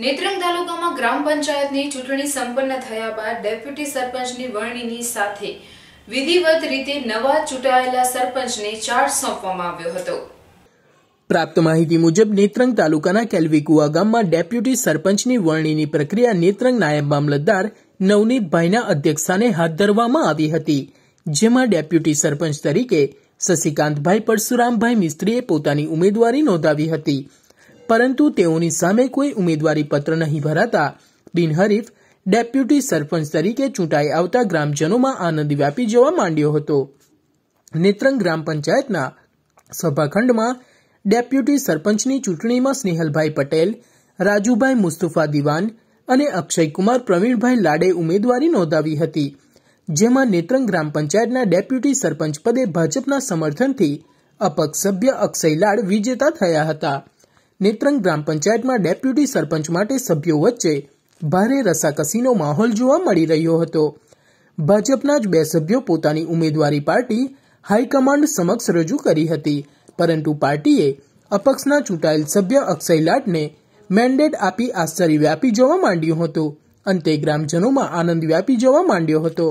નેત્રંગ તાલુકામાં ગ્રામ પંચાયતની ચૂંટણી સંપન્ન થયા બાદ ડેપ્યુટી સરપંચની વરણીની સાથે વિધિવત રીતે નવા ચૂંટાયેલા સરપંચને ચાર્જ સોંપવામાં આવ્યો હતો પ્રાપ્ત માહિતી મુજબ નેત્રંગ તાલુકાના કેલ્વીકુવા ગામમાં ડેપ્યુટી સરપંચની વરણીની પ્રક્રિયા નેત્રંગ નાયબ મામલતદાર નવનીતભાઈના અધ્યક્ષસ્થાને હાથ ધરવામાં આવી હતી જેમાં ડેપ્યુટી સરપંચ તરીકે શશિકાંતભાઈ પરશુરામભાઈ મિસ્ત્રીએ પોતાની ઉમેદવારી નોંધાવી હતી પરંતુ તેઓની સામે કોઈ ઉમેદવારી પત્ર નહીં ભરાતા બિનહરીફ ડેપ્યુટી સરપંચ તરીકે ચૂંટાઈ આવતા ગ્રામજનોમાં આનંદ વ્યાપી જવા માંડ્યો હતો નેત્રંગ ગ્રામ પંચાયતના સભાખંડમાં ડેપ્યુટી સરપંચની ચૂંટણીમાં સ્નેહલભાઈ પટેલ રાજુભાઈ મુસ્તુફા દિવાન અને અક્ષયકુમાર પ્રવીણભાઈ લાડે ઉમેદવારી નોંધાવી હતી જેમાં નેત્રંગ ગ્રામ પંચાયતના ડેપ્યુટી સરપંચ પદે ભાજપના સમર્થનથી અપક્ષ સભ્ય અક્ષય લાડ વિજેતા થયા હતા નેત્રંગ ગ્રામ પંચાયતમાં ડેપ્યુટી સરપંચ માટે સભ્યો વચ્ચે ભારે રસાકસીનો માહોલ જોવા મળી રહ્યો હતો ભાજપના જ બે સભ્યો પોતાની ઉમેદવારી પાર્ટી હાઈકમાન્ડ સમક્ષ રજૂ કરી હતી પરંતુ પાર્ટીએ અપક્ષના ચૂંટાયેલ સભ્ય અક્ષય લાટને મેન્ડેટ આપી આશ્ચર્ય વ્યાપી જવા માંડ્યું હતું અંતે ગ્રામજનોમાં આનંદ વ્યાપી જવા માંડ્યો હતો